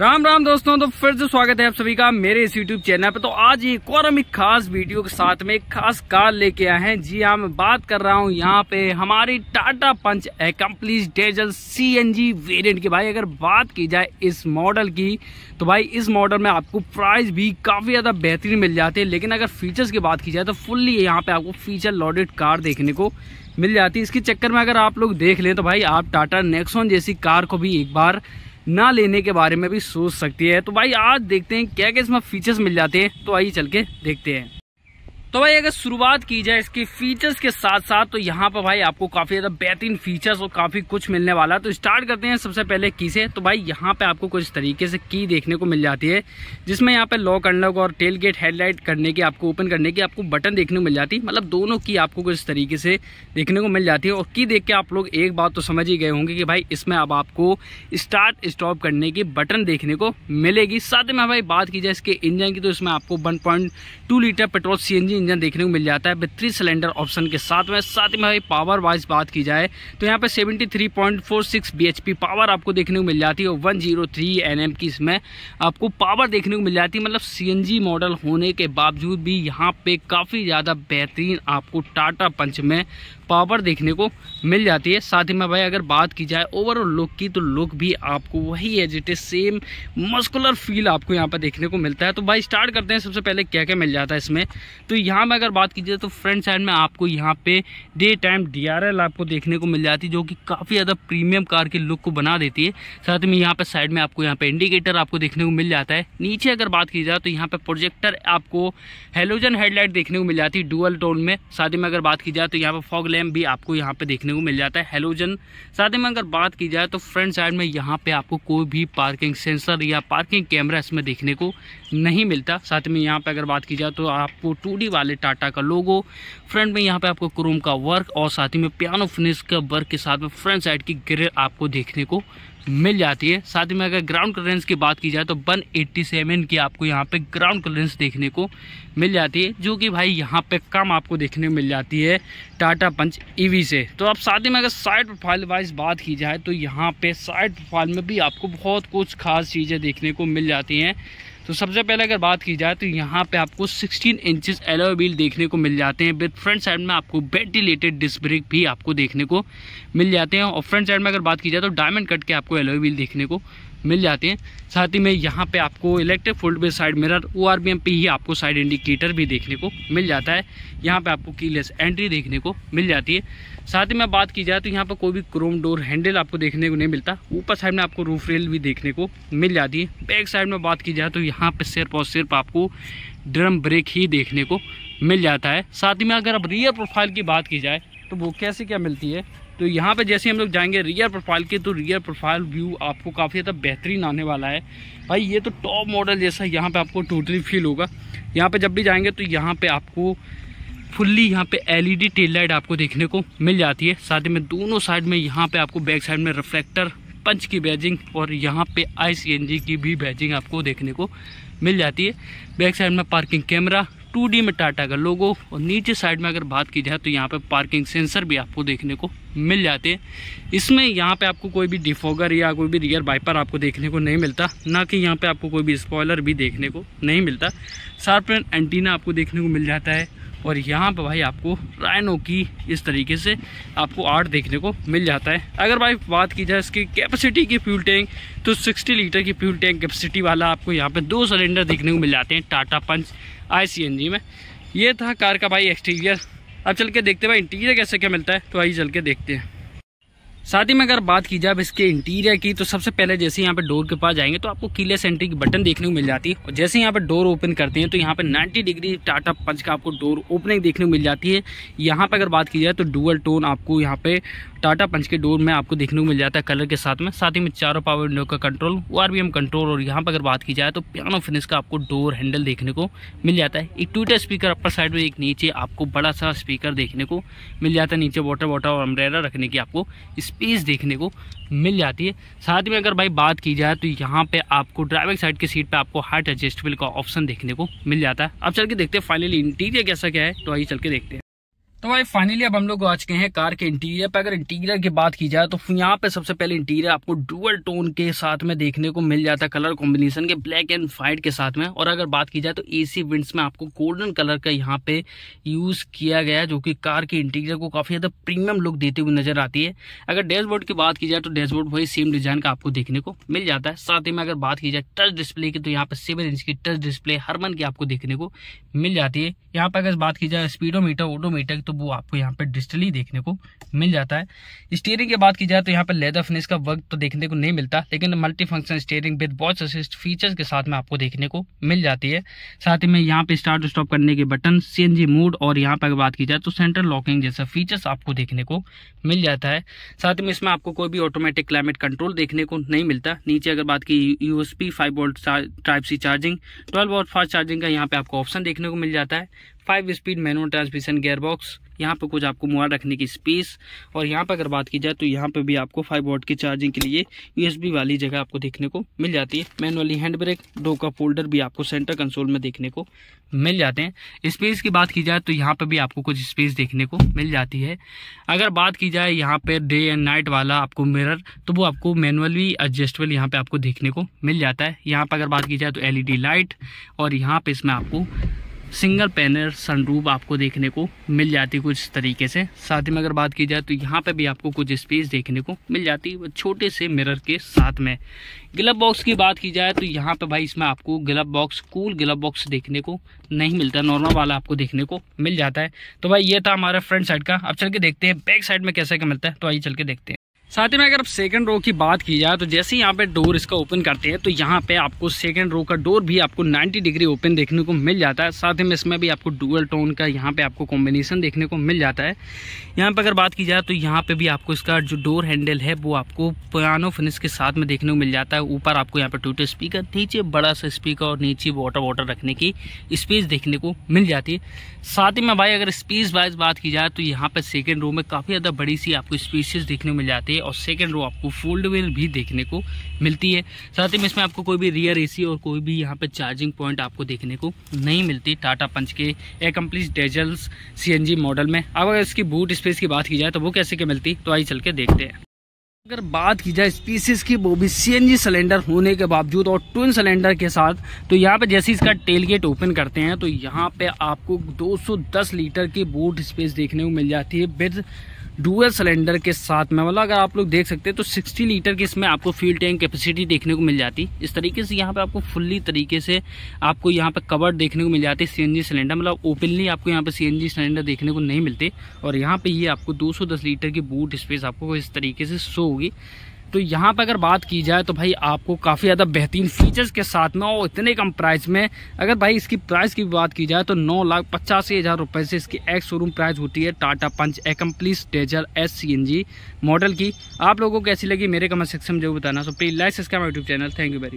राम राम दोस्तों तो फिर से स्वागत है आप सभी का मेरे इस यूट्यूब चैनल पर तो आज एक और हम एक खास वीडियो के साथ में एक खास कार लेके आए हैं जी हाँ मैं बात कर रहा हूँ यहाँ पे हमारी Tata punch C N G variant की भाई अगर बात की जाए इस मॉडल की तो भाई इस मॉडल में आपको प्राइस भी काफ़ी ज़्यादा बेहतरीन मिल जाते हैं लेकिन अगर फीचर्स की बात की जाए तो फुल्ली यहाँ पर आपको फीचर लॉडेड कार देखने को मिल जाती है इसके चक्कर में अगर आप लोग देख लें तो भाई आप टाटा नेक्सॉन जैसी कार को भी एक बार ना लेने के बारे में भी सोच सकती है तो भाई आज देखते हैं क्या क्या इसमें फीचर्स मिल जाते हैं तो आइए चल के देखते हैं तो भाई अगर शुरुआत की जाए इसके फीचर्स के साथ साथ तो यहाँ पर भाई आपको काफ़ी ज़्यादा बेहतरीन फीचर्स और काफ़ी कुछ मिलने वाला है तो स्टार्ट करते हैं सबसे पहले की से तो भाई यहाँ पे आपको कुछ तरीके से की देखने को मिल जाती है जिसमें यहाँ पे लॉक अनलॉक और टेल गेट हेडलाइट करने की आपको ओपन करने की आपको बटन देखने को मिल जाती है मतलब दोनों की आपको कुछ तरीके से देखने को मिल जाती है और की देख के आप लोग एक बात तो समझ ही गए होंगे कि भाई इसमें अब आपको स्टार्ट स्टॉप करने की बटन देखने को मिलेगी साथ में भाई बात की जाए इसके इंजन की तो इसमें आपको one litre petrol C engine देखने को मिल जाता है विद थ्री सिलेंडर ऑप्शन के साथ में साथ में भाई पावर वाइज बात की जाए तो यहाँ पे 73.46 थ्री पावर आपको देखने को मिल जाती है और 103 nm की इसमें आपको पावर देखने को मिल जाती है मतलब सी मॉडल होने के बावजूद भी यहाँ पर काफ़ी ज़्यादा बेहतरीन आपको टाटा पंच में पावर देखने को मिल जाती है साथ ही में भाई अगर बात की जाए ओवरऑल लुक की तो लुक भी आपको वही है इट सेम मस्कुलर फील आपको यहाँ पर देखने को मिलता है तो भाई स्टार्ट करते हैं सबसे पहले क्या क्या मिल जाता है इसमें तो यहाँ में अगर बात की जाए तो फ्रंट साइड में आपको यहाँ पे डे टाइम डी आपको देखने को मिल जाती है जो कि काफ़ी ज़्यादा प्रीमियम कार की लुक को बना देती है साथ में यहाँ पर साइड में आपको यहाँ पे इंडिकेटर आपको देखने को मिल जाता है नीचे अगर बात की जाए तो यहाँ पे प्रोजेक्टर आपको हेलोजन हेडलाइट देखने को मिल जाती है डुअल टोन में साथ ही में अगर बात की जाए तो यहाँ पर फॉग लैम्प भी आपको यहाँ पे देखने को मिल जाता है हेलोजन साथ ही में अगर बात की जाए तो फ्रंट साइड में यहाँ पे आपको कोई भी पार्किंग सेंसर या पार्किंग कैमरा इसमें देखने को नहीं मिलता साथ में यहाँ पे अगर बात की जाए तो आपको टू वाले टाटा का लोगो फ्रंट में यहाँ पे आपको क्रोम का वर्क और साथ ही में पियानो फिनिश का वर्क के साथ में फ्रंट साइड की ग्रिल आपको देखने को मिल जाती है साथ ही में अगर ग्राउंड क्लियरेंस की बात की जाए तो 187 की आपको यहाँ पे ग्राउंड क्लियरेंस देखने को मिल जाती है जो कि भाई यहाँ पे कम आपको देखने को मिल जाती है टाटा पंच ईवी से तो अब साथ ही में अगर साइड प्रोफाइल वाइज बात की जाए तो यहाँ पे साइड प्रोफाइल में भी आपको बहुत कुछ खास चीज़ें देखने को मिल जाती हैं तो सबसे पहले अगर बात की जाए तो यहाँ पे आपको 16 इंचेस एलोए व्हील देखने को मिल जाते हैं विद फ्रंट साइड में आपको वेंटिलेटेड डिस्क ब्रेक भी आपको देखने को मिल जाते हैं और फ्रंट साइड में अगर बात की जाए तो डायमंड कट के आपको एलोए व्हील देखने को मिल जाते हैं साथ ही में यहाँ पे आपको electric fold base side mirror O R B M पे ही आपको साइड इंडिकेटर भी देखने को मिल जाता है यहाँ पे आपको कीलेस एंट्री देखने को मिल जाती है साथ ही तो में बात की जाए तो यहाँ पर कोई भी क्रोम डोर हैंडल आपको देखने को नहीं मिलता ऊपर साइड में आपको रूफ रेल भी देखने को मिल जाती है बैक साइड में बात की जाए तो यहाँ पर सिर्फ और सिर्फ आपको ड्रम ब्रेक ही देखने को मिल जाता है साथ ही में अगर अब रियर प्रोफाइल की बात की जाए तो वो कैसे क्या मिलती है तो यहाँ पे जैसे हम लोग जाएंगे रियर प्रोफाइल के तो रियर प्रोफाइल व्यू आपको काफ़ी ज़्यादा बेहतरीन आने वाला है भाई ये तो टॉप मॉडल जैसा यहाँ पे आपको टोटली फील होगा यहाँ पे जब भी जाएंगे तो यहाँ पे आपको फुल्ली यहाँ पे एलईडी टेल लाइट आपको देखने को मिल जाती है साथ में दोनों साइड में यहाँ पर आपको बैक साइड में रिफ्लेक्टर पंच की बैजिंग और यहाँ पर आई की भी बैजिंग आपको देखने को मिल जाती है बैक साइड में पार्किंग कैमरा टू में टाटा का लोगो और नीचे साइड में अगर बात की जाए तो यहाँ पर पार्किंग सेंसर भी आपको देखने को मिल जाते हैं इसमें यहाँ पे आपको कोई भी डिफोगर या कोई भी रियर बाइपर आपको देखने को नहीं मिलता ना कि यहाँ पे आपको कोई भी स्पॉयलर भी देखने को नहीं मिलता सार्पन एंटीना आपको देखने को मिल जाता है और यहाँ पर भाई आपको रायनो की इस तरीके से आपको आर्ट देखने को मिल जाता है अगर भाई बात की जाए इसकी कैपेसिटी की फ्यूल टैंक तो 60 लीटर की फ्यूल टैंक कैपेसिटी वाला आपको यहाँ पे दो सिलेंडर देखने को मिल जाते हैं टाटा पंच आईसीएनजी में ये था कार का भाई एक्सटीरियर अब चल के देखते हैं भाई इंटीरियर कैसे क्या मिलता है तो आइए चल के देखते हैं साथ ही में अगर बात की जाए इसके इंटीरियर की तो सबसे पहले जैसे यहाँ पे डोर के पास जाएंगे तो आपको कीलेस एंट्री की बटन देखने को मिल जाती है और जैसे यहाँ पे डोर ओपन करते हैं तो यहाँ पे 90 डिग्री टाटा पंच का आपको डोर ओपनिंग देखने को मिल जाती है यहाँ पे अगर बात की जाए तो डुअल टोन आपको यहाँ पे टाटा पंच के डोर में आपको देखने को मिल जाता है कलर के साथ में साथ ही में चारों पावर विंडो का कंट्रोल ओ कंट्रोल और यहाँ पर अगर बात की जाए तो पियानो फिनिश का आपको डोर हैंडल देखने को मिल जाता है एक ट्विटर स्पीकर अपर साइड में एक नीचे आपको बड़ा सा स्पीकर देखने को मिल जाता है नीचे वाटर वाटर और अम्ब्रेला रखने की आपको स्पेस देखने को मिल जाती है साथ में अगर भाई बात की जाए तो यहाँ पे आपको ड्राइविंग साइड की सीट पे आपको हार्ट एडजस्टेबल का ऑप्शन देखने को मिल जाता है अब चल के देखते हैं फाइनली इंटीरियर कैसा क्या है तो आइए चल के देखते हैं तो भाई फाइनली अब हम लोग आ चुके हैं कार के इंटीरियर पर अगर इंटीरियर की बात की जाए तो यहाँ पे सबसे पहले इंटीरियर आपको डुअल टोन के साथ में देखने को मिल जाता है कलर कॉम्बिनेशन के ब्लैक एंड वाइट के साथ में और अगर बात की जाए तो एसी विंड्स में आपको गोल्डन कलर का यहाँ पे यूज किया गया है जो कि कार के इंटीरियर को काफी ज्यादा प्रीमियम लुक देती हुई नजर आती है अगर डैशबोर्ड की बात की जाए तो डैशबोर्ड वही सेम डिजाइन का आपको देखने को मिल जाता है साथ ही में अगर बात की जाए टच डिस्प्ले की तो यहाँ पे सेवन इंच की टच डिस्प्ले हर मन की आपको देखने को मिल जाती है यहाँ पर अगर बात की जाए स्पीडोमीटर ऑटोमीटर तो वो आपको यहाँ पे डिजिटली देखने को मिल जाता है स्टीयरिंग की बात की जाए तो यहाँ पे लेदर फिनिश का वर्क तो देखने को नहीं मिलता लेकिन multi function steering with watch assist features के साथ में आपको देखने को मिल जाती है साथ ही में यहाँ पे स्टार्ट स्टॉप करने के बटन सी मोड और यहाँ पर अगर बात की जाए तो सेंटर लॉकिंग जैसा फीचर्स आपको देखने को मिल जाता है साथ ही में इसमें आपको कोई भी ऑटोमेटिक क्लाइमेट कंट्रोल देखने को नहीं मिलता नीचे अगर बात की USB five volt type C charging twelve volt fast charging का यहाँ पे आपको ऑप्शन देखने को मिल जाता है five speed manual transmission gearbox यहाँ पे कुछ आपको मोबाइल रखने की स्पेस और यहाँ पर अगर बात की जाए तो यहाँ पे भी आपको फाइव वोट की चार्जिंग के लिए यूएसबी वाली जगह आपको देखने को मिल जाती है मैनुअली हैंड ब्रेक डो का फोल्डर भी आपको सेंटर कंसोल में देखने को मिल जाते हैं स्पेस की बात की जाए तो यहाँ पर भी आपको कुछ स्पेस देखने को मिल जाती है अगर बात की जाए यहाँ पर डे एंड नाइट वाला आपको मिरर तो वो आपको मैनुअली एडजस्टेबल यहाँ पर आपको देखने को मिल जाता है यहाँ पर अगर बात की जाए तो एल लाइट और यहाँ पर इसमें आपको सिंगल पैनल सनरूफ आपको देखने को मिल जाती कुछ तरीके से साथ ही में अगर बात की जाए तो यहाँ पे भी आपको कुछ स्पेस देखने को मिल जाती है छोटे से मिरर के साथ में ग्लब बॉक्स की बात की जाए तो यहाँ पे भाई इसमें आपको glove box cool glove box देखने को नहीं मिलता नॉर्मल वाला आपको देखने को मिल जाता है तो भाई ये था हमारा फ्रंट साइड का अब चल के देखते हैं बैक साइड में कैसे क्या मिलता है तो आइए चल के देखते हैं साथ ही में अगर आप सेकंड रो की बात की जाए तो जैसे ही यहाँ पे डोर इसका ओपन करते हैं तो यहाँ पे आपको सेकंड रो का डोर भी आपको 90 डिग्री ओपन देखने को मिल जाता है साथ ही में इसमें भी आपको डुअल टोन का यहाँ पे आपको कॉम्बिनेशन देखने को मिल जाता है यहाँ पे अगर बात की जाए तो यहाँ पे भी आपको इसका जो डोर हैंडल है वो आपको पुरानो फिनिश के साथ में देखने को मिल जाता है ऊपर आपको यहाँ पर टूटे स्पीकर नीचे बड़ा सा स्पीकर और नीचे वाटर वाटर रखने की स्पेस देखने को मिल जाती है साथ ही में भाई अगर स्पेस वाइज बात की जाए तो यहाँ पर सेकेंड रो में काफ़ी ज़्यादा बड़ी सी आपको स्पेसिस देखने को मिल जाती है है और सेकेंड रो आपको फोल्ड व्हील भी देखने को मिलती है साथ ही में इसमें आपको कोई भी रियर एसी और कोई भी यहाँ पे चार्जिंग पॉइंट आपको देखने को नहीं मिलती टाटा पंच के ए कम्प्लीट डेजल्स सी मॉडल में अब अगर इसकी बूट स्पेस की बात की जाए तो वो कैसे क्या मिलती तो आई चल के देखते हैं अगर बात की जाए स्पीसीज की वो भी सीएनजी सिलेंडर होने के बावजूद और ट्विन सिलेंडर के साथ तो यहाँ पे जैसे इसका टेल गेट ओपन करते हैं तो यहाँ पे आपको 210 लीटर की बूट स्पेस देखने को मिल जाती है विद डुअल सिलेंडर के साथ में मतलब अगर आप लोग देख सकते हैं तो 60 लीटर की इसमें आपको फ्यूल टैंक कैपेसिटी देखने को मिल जाती इस तरीके से यहाँ पे आपको फुल्ली तरीके से आपको यहाँ पे कवर देखने को मिल जाती है सीएनजी सिलेंडर मतलब ओपनली आपको यहाँ पे सीएनजी सिलेंडर देखने को नहीं मिलते और यहाँ पर ये यह आपको दो लीटर की बूट स्पेस आपको इस तरीके से शो होगी तो यहाँ पर अगर बात की जाए तो भाई आपको काफ़ी ज़्यादा बेहतरीन फीचर्स के साथ में और इतने कम प्राइस में अगर भाई इसकी प्राइस की बात की जाए तो नौ लाख पचासी हज़ार रुपये से इसकी एक्स शोरूम प्राइस होती है Tata Punch accomplished dazzle S C N G model की आप लोगों को कैसी लगी मेरे कमेंट सेक्शन में जरूर बताना so please like subscribe YouTube channel thank you very